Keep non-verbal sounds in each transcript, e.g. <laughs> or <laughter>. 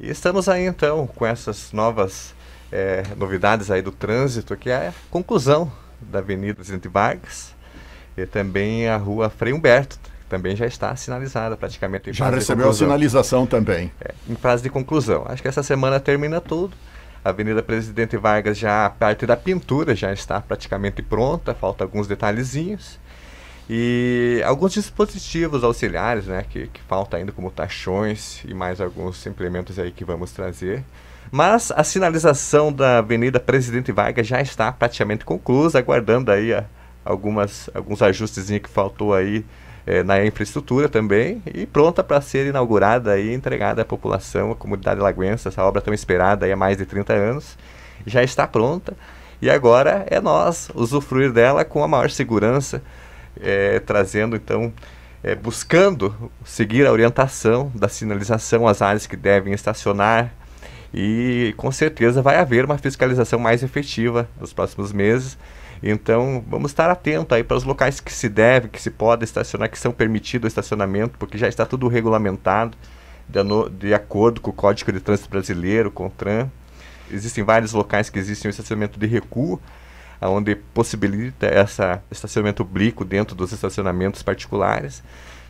E estamos aí então com essas novas é, novidades aí do trânsito, que é a conclusão da Avenida Presidente Vargas e também a Rua Frei Humberto, que também já está sinalizada praticamente. já recebeu a sinalização também. É, em fase de conclusão. Acho que essa semana termina tudo. A Avenida Presidente Vargas já a parte da pintura já está praticamente pronta, falta alguns detalhezinhos. E alguns dispositivos auxiliares, né, que, que falta ainda, como taxões e mais alguns implementos aí que vamos trazer. Mas a sinalização da Avenida Presidente Vargas já está praticamente conclusa, aguardando aí a, ah, algumas, alguns ajustezinhos que faltou aí é, na infraestrutura também e pronta para ser inaugurada e entregada à população, à comunidade lagoense, essa obra tão esperada aí há mais de 30 anos, já está pronta e agora é nós usufruir dela com a maior segurança, é, trazendo então, é, buscando seguir a orientação da sinalização, as áreas que devem estacionar, e com certeza vai haver uma fiscalização mais efetiva nos próximos meses. Então, vamos estar atento aí para os locais que se deve, que se pode estacionar, que são permitidos o estacionamento, porque já está tudo regulamentado de, de acordo com o Código de Trânsito Brasileiro, CONTRAN. Existem vários locais que existem o estacionamento de recuo, onde possibilita essa estacionamento oblíquo dentro dos estacionamentos particulares.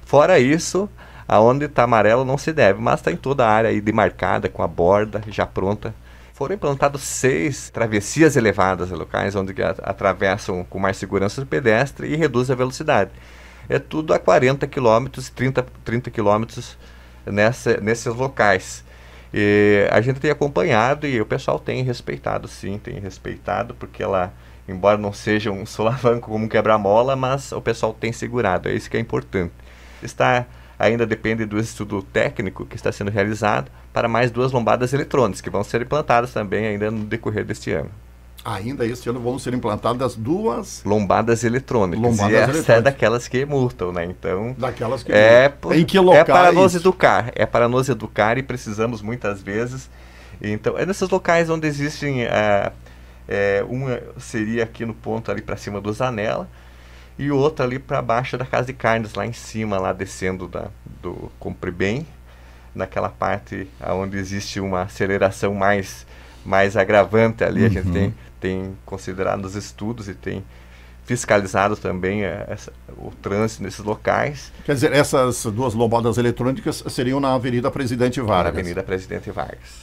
Fora isso, aonde está amarelo não se deve, mas está em toda a área aí demarcada, com a borda já pronta. Foram implantados seis travessias elevadas locais, onde atravessam com mais segurança o pedestre e reduz a velocidade. É tudo a 40 km, 30, 30 km nessa, nesses locais. E a gente tem acompanhado e o pessoal tem respeitado, sim, tem respeitado, porque ela, embora não seja um <laughs> solavanco como um quebra-mola, mas o pessoal tem segurado, é isso que é importante. Está ainda depende do estudo técnico que está sendo realizado para mais duas lombadas eletrônicas, que vão ser implantadas também ainda no decorrer deste ano. Ainda este ano vão ser implantadas duas lombadas eletrônicas. Lombadas e essa é eletrônicas. é daquelas que multam, né? Então. Daquelas que é, Em que local é para nos educar. É para nos educar e precisamos muitas vezes. Então, é nesses locais onde existem. Ah, é, uma seria aqui no ponto ali para cima do Zanella e outra ali para baixo da Casa de Carnes, lá em cima, lá descendo da, do Compre Bem, naquela parte onde existe uma aceleração mais mais agravante ali. Uhum. A gente tem, uhum. tem considerado os estudos e tem fiscalizado também eh, essa, o trânsito nesses locais. Quer dizer, essas duas lombadas eletrônicas seriam na Avenida Presidente Vargas. Na Avenida Presidente Vargas.